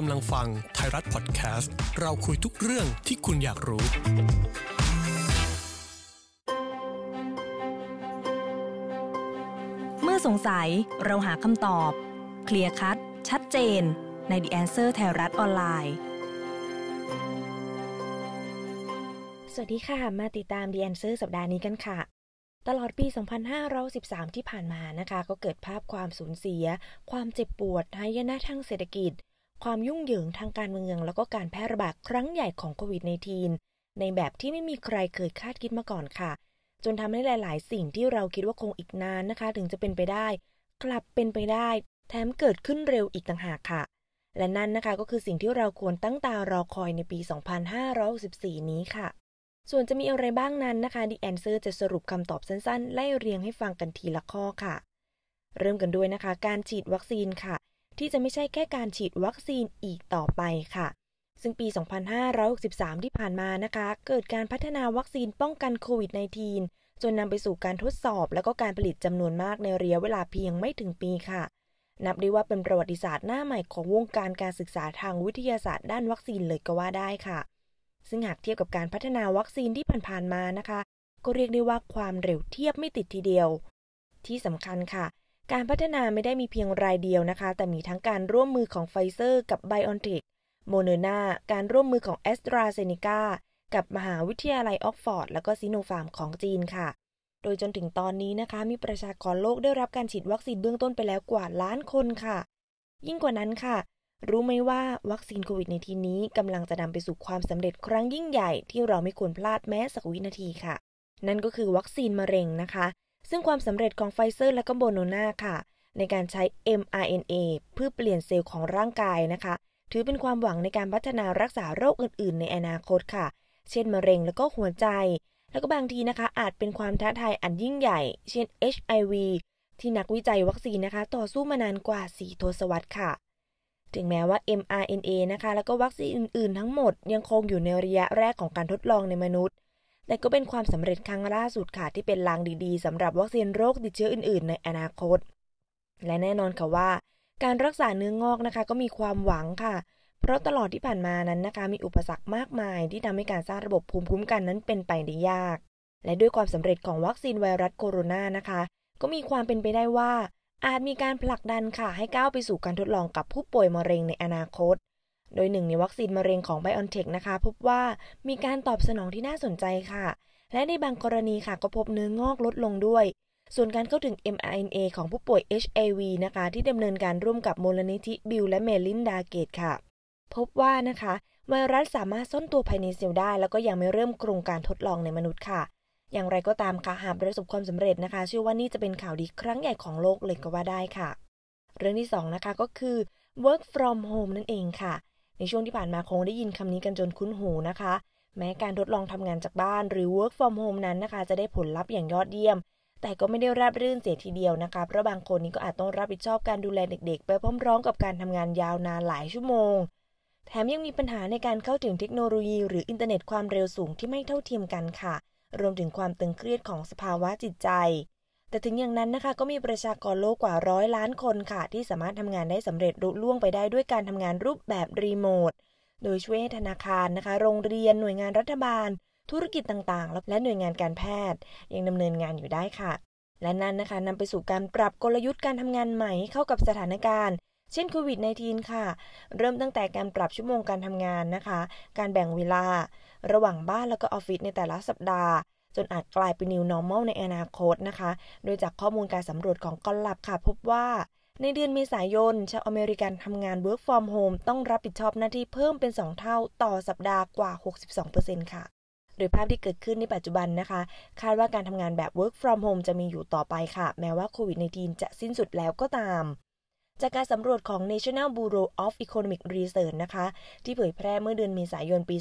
กำลังฟังไทยรัฐพอดแคสต์ เราคุยทุกเรื่องที่คุณอยากรู้ เมื่อสงสัยเราหาคำตอบ เคลียร์คัดชัดเจน ใน The Answer ไทยรัฐออนไลน์ สวัสดีค่ะมาติดตาม The Answer สัปดาห์นี้กันค่ะ ตลอดปี 2513 ที่ผ่านมานะคะก็เกิดภาพความสูญเสีย ความเจ็บปวดหายนะทางเศรษฐกิจความยุ่งเหยิงทางการเมือง แล้วก็การแพร่ระบาดครั้งใหญ่ของโควิด -19 ในแบบที่ไม่มีใครเคยคาดคิดมาก่อนค่ะ จนทำให้หลาย ๆ สิ่งที่เราคิดว่าคงอีกนานนะคะ ถึงจะเป็นไปได้ กลับเป็นไปได้ แถมเกิดขึ้นเร็วอีกต่างหากค่ะ และนั่นนะคะ ก็คือสิ่งที่เราควรตั้งตารอคอยในปี 2564 นี้ค่ะ ส่วนจะมีอะไรบ้างนั้นนะคะ The Answer จะสรุปคำตอบสั้น ๆ ไล่เรียงให้ฟังกันทีละข้อค่ะ เริ่มกันด้วยนะคะ การฉีดวัคซีนค่ะที่จะไม่ใช่แค่การฉีดวัคซีนอีกต่อไปค่ะ ซึ่งปี 2563 ที่ผ่านมานะคะ เกิดการพัฒนาวัคซีนป้องกันโควิด -19 จนนำไปสู่การทดสอบและก็การผลิตจำนวนมากในระยะเวลาเพียงไม่ถึงปีค่ะ นับได้ว่าเป็นประวัติศาสตร์หน้าใหม่ของวงการการศึกษาทางวิทยาศาสตร์ด้านวัคซีนเลยก็ว่าได้ค่ะ ซึ่งหากเทียบกับการพัฒนาวัคซีนที่ผ่านๆมานะคะ ก็เรียกได้ว่าความเร็วเทียบไม่ติดทีเดียว ที่สำคัญค่ะการพัฒนาไม่ได้มีเพียงรายเดียวนะคะ แต่มีทั้งการร่วมมือของไฟเซอร์กับไบออนเทคโมเนอร์นาการร่วมมือของแอสตราเซเนกากับมหาวิทยาลัยออกฟอร์ดและก็ซิโนฟาร์มของจีนค่ะ โดยจนถึงตอนนี้นะคะ มีประชากรโลกได้รับการฉีดวัคซีนเบื้องต้นไปแล้วกว่าล้านคนค่ะ ยิ่งกว่านั้นค่ะ รู้ไหมว่าวัคซีนโควิดในทีนี้กำลังจะนำไปสู่ความสำเร็จครั้งยิ่งใหญ่ที่เราไม่ควรพลาดแม้สักวินาทีค่ะ นั่นก็คือวัคซีนมะเร็งนะคะซึ่งความสำเร็จของไฟเซอร์และก็โบโนนาค่ะ ในการใช้ mRNA เพื่อเปลี่ยนเซลล์ของร่างกายนะคะถือเป็นความหวังในการพัฒนารักษาโรคอื่นๆในอนาคตค่ะ เช่นมะเร็งแล้วก็หัวใจ แล้วก็บางทีนะคะอาจเป็นความท้าทายอันยิ่งใหญ่ เช่น HIV ที่นักวิจัยวัคซีนนะคะต่อสู้มานานกว่า4ทศวรรษค่ะถึงแม้ว่า mRNA นะคะแล้วก็วัคซีนอื่นๆทั้งหมดยังคงอยู่ในระยะแรกของการทดลองในมนุษย์แต่ก็เป็นความสำเร็จครั้งล่าสุดค่ะ ที่เป็นลางดีๆสำหรับวัคซีนโรคติดเชื้ออื่นๆ ในอนาคต และแน่นอนค่ะว่า การรักษาเนื้องอกนะคะก็มีความหวังค่ะ เพราะตลอดที่ผ่านมานั้นนะคะมีอุปสรรคมากมายที่ทำให้การสร้างระบบภูมิคุ้มกันนั้นเป็นไปได้ยาก และด้วยความสำเร็จของวัคซีนไวรัสโคโรนานะคะ ก็มีความเป็นไปได้ว่า อาจมีการผลักดันค่ะให้ก้าวไปสู่การทดลองกับผู้ป่วยมะเร็งในอนาคตโดยหนึ่งในวัคซีนมะเร็งของไบออนเทคนะคะ พบว่ามีการตอบสนองที่น่าสนใจค่ะ และในบางกรณีค่ะก็พบเนื้องอกลดลงด้วย ส่วนการเข้าถึง mRNA ของผู้ป่วย HIV นะคะ ที่ดำเนินการร่วมกับมูลนิธิบิลและเมลินดาเกตค่ะ พบว่านะคะไวรัสสามารถซ่อนตัวภายในเซลล์ได้ แล้วก็ยังไม่เริ่มโครงการทดลองในมนุษย์ค่ะ อย่างไรก็ตามค่ะหากประสบความสำเร็จนะคะ เชื่อว่านี่จะเป็นข่าวดีครั้งใหญ่ของโลกเลยก็ว่าได้ค่ะ เรื่องที่2นะคะก็คือ work from home นั่นเองค่ะในช่วงที่ผ่านมาคงได้ยินคำนี้กันจนคุ้นหูนะคะ แม้การทดลองทำงานจากบ้านหรือ work from home นั้นนะคะ จะได้ผลลัพธ์อย่างยอดเยี่ยม แต่ก็ไม่ได้ราบรื่นเสียทีเดียวนะคะเพราะบางคนนี้ก็อาจต้องรับผิดชอบการดูแลเด็กๆ ไปพร้อมร้องกับการทำงานยาวนานหลายชั่วโมง แถมยังมีปัญหาในการเข้าถึงเทคโนโลยีหรืออินเทอร์เน็ตความเร็วสูงที่ไม่เท่าเทียมกันค่ะ รวมถึงความตึงเครียดของสภาวะจิตใจแต่ถึงอย่างนั้นนะคะก็มีประชากรโลกกว่าร้อยล้านคนค่ะ ที่สามารถทำงานได้สำเร็จรุ่ล่วงไปได้ด้วยการทำงานรูปแบบรีโมท โดยช่วยธนาคารนะคะ โรงเรียนหน่วยงานรัฐบาล ธุรกิจต่างๆ และหน่วยงานการแพทย์ ยังดำเนินงานอยู่ได้ค่ะ และนั้นนะคะนำไปสู่การปรับกลยุทธ์การทำงานใหม่เข้ากับสถานการณ์เช่นโควิด -19 ค่ะเริ่มตั้งแต่การปรับชั่วโมงการทำงานนะคะ การแบ่งเวลา ระหว่างบ้านแล้วก็ออฟฟิศในแต่ละสัปดาห์จนอาจกลายเป็น new normal ในอนาคตนะคะ โดยจากข้อมูลการสำรวจของกอลลับค่ะ พบว่า ในเดือนเมษายนชาวอเมริกันทำงาน work from home ต้องรับผิดชอบหน้าที่เพิ่มเป็น 2 เท่า ต่อสัปดาห์กว่า 62%ค่ะ โดยภาพที่เกิดขึ้นในปัจจุบันนะคะ คาดว่าการทำงานแบบ work from home จะมีอยู่ต่อไปค่ะแม้ว่าโควิด -19 จะสิ้นสุดแล้วก็ตาม จากการสำรวจของ National Bureau of Economic Research นะคะ ที่เผยแพร่เมื่อเดือนเมษายนปี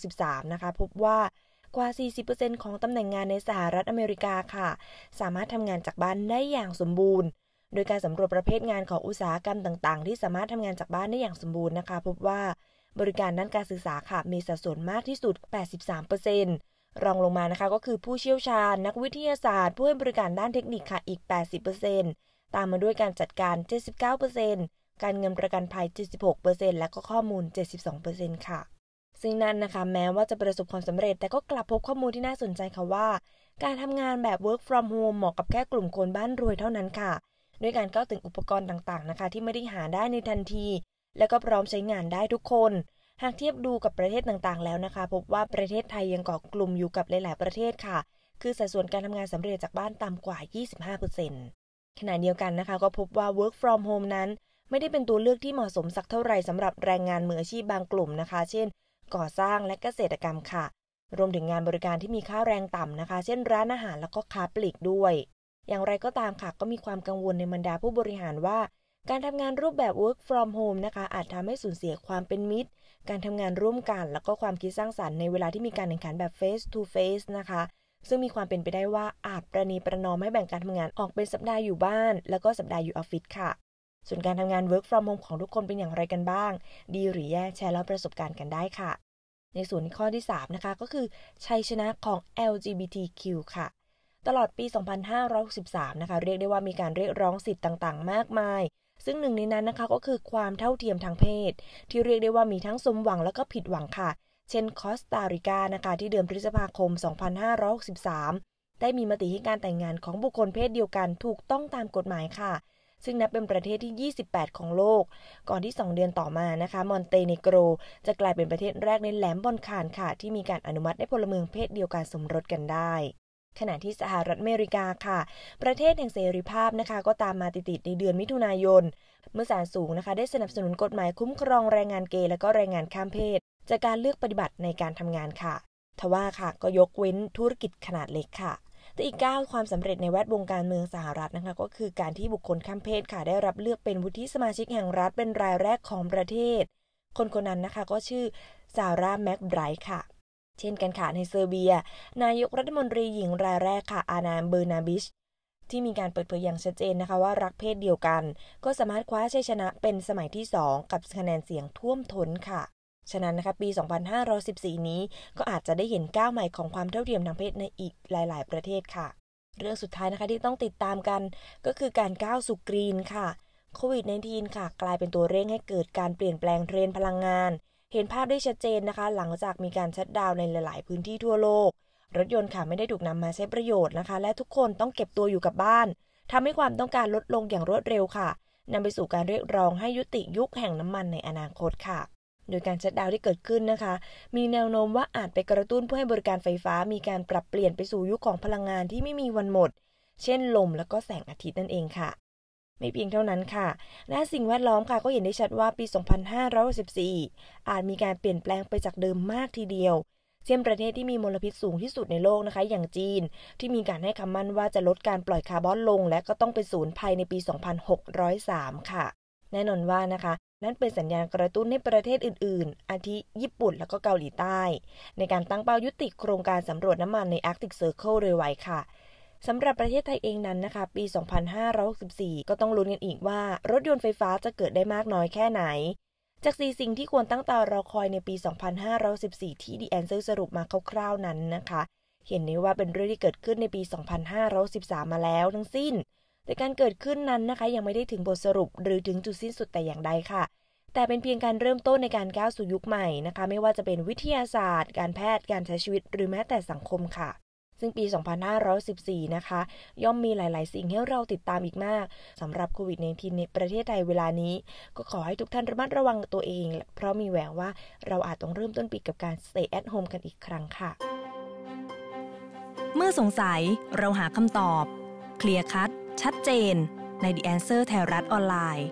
2563 นะคะพบว่ากว่า 40%ของตำแหน่งงานในสหรัฐอเมริกาค่ะ สามารถทำงานจากบ้านได้อย่างสมบูรณ์ โดยการสำรวจประเภทงานของอุตสาหกรรมต่างๆ ที่สามารถทำงานจากบ้านได้อย่างสมบูรณ์นะคะ พบว่าบริการด้านการศึกษาค่ะมีสัดส่วนมากที่สุด 83%รองลงมานะคะก็คือผู้เชี่ยวชาญนักวิทยาศาสตร์ผู้ให้บริการด้านเทคนิคค่ะอีก 80%ตามมาด้วยการจัดการ 79%การเงินประกันภัย 76%และก็ข้อมูล 72%ค่ะซึ่งนั่นนะคะแม้ว่าจะประสบความสำเร็จแต่ก็กลับพบข้อมูลที่น่าสนใจค่ะว่า การทำงานแบบ work from home เหมาะกับแค่กลุ่มคนบ้านรวยเท่านั้นค่ะ ด้วยการเข้าถึงอุปกรณ์ต่างๆนะคะที่ไม่ได้หาได้ในทันที และก็พร้อมใช้งานได้ทุกคน หากเทียบดูกับประเทศต่างๆแล้วนะคะ พบว่าประเทศไทยยังเกาะกลุ่มอยู่กับหลายๆประเทศค่ะ คือสัดส่วนการทำงานสำเร็จจากบ้านต่ำกว่า 25%ขณะเดียวกันนะคะก็พบว่า work from home นั้นไม่ได้เป็นตัวเลือกที่เหมาะสมสักเท่าไหร่สำหรับแรงงานมืออาชีพบางกลุ่มนะคะ เช่นก่อสร้างและเกษตรกรรมค่ะ รวมถึงงานบริการที่มีค่าแรงต่ำนะคะ เช่นร้านอาหารแล้วก็ค้าปลีกด้วย อย่างไรก็ตามค่ะ ก็มีความกังวลในบรรดาผู้บริหารว่า การทำงานรูปแบบ work from home นะคะ อาจทำให้สูญเสียความเป็นมิตร การทำงานร่วมกันแล้วก็ความคิดสร้างสารรค์ในเวลาที่มีการแข่งขันแบบ face to face นะคะ ซึ่งมีความเป็นไปได้ว่าอาจประนีประนอมให้แบ่งการทำงานออกเป็นสัปดาห์อยู่บ้าน แล้วก็สัปดาห์อยู่ออฟฟิศค่ะส่วนการทำงาน work from home ของทุกคนเป็นอย่างไรกันบ้าง ดีหรือแย่ แชร์แล้วประสบการณ์กันได้ค่ะ ในส่วนข้อที่ 3 นะคะก็คือชัยชนะของ LGBTQ ค่ะ ตลอดปี 2563 นะคะเรียกได้ว่ามีการเรียกร้องสิทธิ์ต่างๆ มากมาย ซึ่งหนึ่งในนั้นนะคะก็คือความเท่าเทียมทางเพศ ที่เรียกได้ว่ามีทั้งสมหวังแล้วก็ผิดหวังค่ะ เช่นคอสตาริกานะคะที่เดือนพฤษภาคม 2563 ได้มีมติให้การแต่งงานของบุคคลเพศเดียวกันถูกต้องตามกฎหมายค่ะซึ่งนับเป็นประเทศที่ 28 ของโลก ก่อนที่ 2 เดือนต่อมานะคะ มอนเตเนโกร จะกลายเป็นประเทศแรกในแหลมบอลคานค่ะที่มีการอนุมัติให้พลเมืองเพศเดียวกันสมรสกันได้ ขณะที่สหรัฐอเมริกาค่ะ ประเทศแห่งเสรีภาพนะคะก็ตามมาติดๆในเดือนมิถุนายนเมื่อศาลสูงนะคะได้สนับสนุนกฎหมายคุ้มครองแรงงานเกย์และก็แรงงานข้ามเพศจากการเลือกปฏิบัติในการทำงานค่ะ ทว่าค่ะ ก็ยกเว้นธุรกิจขนาดเล็กค่ะแต่อีกก้าวความสำเร็จในแวดวงการเมืองสหรัฐนะคะก็คือการที่บุคคลข้ามเพศค่ะได้รับเลือกเป็นวุฒิสมาชิกแห่งรัฐเป็นรายแรกของประเทศ คนคนนั้นนะคะก็ชื่อซาร่าแม็กไบรท์ค่ะ เช่นกันค่ะในเซอร์เบีย นายกรัฐมนตรีหญิงรายแรกค่ะอานาเบอร์นาบิช ที่มีการเปิดเผยอย่างชัดเจนนะคะว่ารักเพศเดียวกัน ก็สามารถคว้าชัยชนะเป็นสมัยที่ 2 กับคะแนนเสียงท่วมท้นค่ะฉะนั้นนะคะปี 2514 นี้ก็อาจจะได้เห็นก้าวใหม่ของความเท่าเทียมทางเพศในอีกหลายๆ ประเทศค่ะ เรื่องสุดท้ายนะคะที่ต้องติดตามกันก็คือการก้าวสู่กรีนค่ะโควิด -19 ค่ะ กลายเป็นตัวเร่งให้เกิดการเปลี่ยนแปลงเทรนพลังงาน เห็นภาพได้ชัดเจนนะคะ หลังจากมีการชัดดาวในหลาย ๆ พื้นที่ทั่วโลก รถยนต์ค่ะไม่ได้ถูกนำมาใช้ประโยชน์นะคะ และทุกคนต้องเก็บตัวอยู่กับบ้าน ทำให้ความต้องการลดลงอย่างรวดเร็วค่ะ นำไปสู่การเรียกร้องให้ยุติยุคแห่งน้ำมันในอนาคตค่ะโดยการชัดดาวที่เกิดขึ้นนะคะ มีแนวโน้มว่าอาจไปกระตุ้นเพื่อให้บริการไฟฟ้า มีการปรับเปลี่ยนไปสู่ยุคขของพลังงานที่ไม่มีวันหมด เช่นลมและก็แสงอาทิตย์นั่นเองค่ะ ไม่เพียงเท่านั้นค่ะ้านสิ่งแวดล้อมค่ะก็เห็นได้ชัดว่าปี 2564 อาจมีการเปลี่ยนแปลงไปจากเดิมมากทีเดียว เช่นประเทศที่มีมลพิษสูงที่สุดในโลกนะคะ อย่างจีน ที่มีการให้คำมั่นว่าจะลดการปล่อยคาร์บอนลง และก็ต้องเป็นศูนย์ภายในปี 2603 ค่ะ แน่นอนว่านะคะนั่นเป็นสัญญาณกระตุ้นให้ประเทศอื่น ๆ อาทิญี่ปุ่นและก็เกาหลีใต้ ในการตั้งเป้ายุติโครงการสำรวจน้ำมันในอาร์กติกเซอร์เคิลโดยไวค่ะสำหรับประเทศไทยเองนั้นนะคะ ปี 2564 ก็ต้องลุ้นกันอีกว่ารถยนต์ไฟฟ้าจะเกิดได้มากน้อยแค่ไหน จากสี่สิ่งที่ควรตั้งตารอคอยในปี 2514ที่ดีแอนเซอร์สรุปมาคร่าว ๆ นั้นนะคะเห็นได้ว่าเป็นเรื่องที่เกิดขึ้นในปี 2513มาแล้วทั้งสิ้นแต่การเกิดขึ้นนั้นนะคะยังไม่ได้ถึงบทสรุปหรือถึงจุดสิ้นสุดแต่อย่างใดค่ะ แต่เป็นเพียงการเริ่มต้นในการก้าวสู่ยุคใหม่นะคะไม่ว่าจะเป็นวิทยาศาสตร์ การแพทย์การใช้ชีวิตหรือแม้แต่สังคมค่ะ ซึ่งปี 2514นะคะย่อมมีหลายๆสิ่งให้เราติดตามอีกมากสำหรับโควิด -19 ในประเทศไทยเวลานี้ ก็ขอให้ทุกท่านระมัดระวังตัวเอง เพราะมีแววว่าเราอาจต้องเริ่มต้นปีกับการ stay at home กันอีกครั้งค่ะ เมื่อสงสัยเราหาคำตอบเคลียร์คัดชัดเจนใน The Answer ไทยรัฐออนไลน์